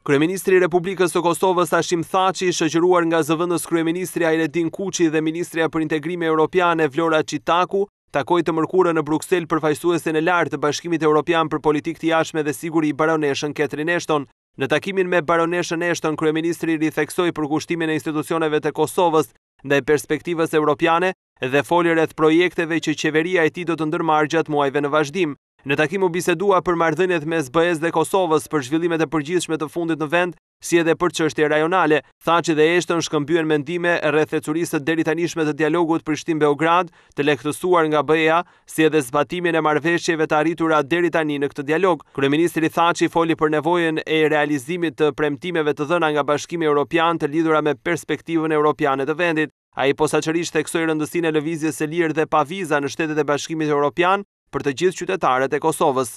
Kryeministri i Republikës së Kosovës Hashim Thaçi, i shoqëruar nga zëvendës kryeministri Ajredin Kuçi dhe Ministria për integrim evropian Vlora Çitaku, takoi të mërkurën në Bruksel përfaqësuesin e lartë të Bashkimit Evropian për Politikë të Jashtme dhe Siguri i Baroneshën Ketrin Ashton. Në takimin me Baroneshën Ashton, kryeministri ritheksoi për kushtimin e institucioneve të Kosovës ndaj perspektivës evropiane dhe foli rreth projekteve që qeveria e tij do të ndërmarrë gjatë muajve në vazhdim. Në takim u bisedua për mardhënjet me SBS dhe Kosovës për zhvillimet e përgjithshme të fundit në vend, si edhe për qështje rajonale, tha që dhe eshtën shkëmbyen mendime e rrethecurisë të deritanishme të dialogut për shtim Beograd të lektësuar nga bëja, si edhe zbatimin e marveshjeve të arritura deritani në këtë dialog. Kryeministri tha që i foli për nevojen e realizimit të premtimeve të dhëna nga bashkimi Europian të lidhura me perspektivën Europiane të vendit. A i posaqërisht teksoj e lëvizjes se lirë dhe pa viza në shtetet e bashkimit Europian, për të gjithë qytetarët e Kosovës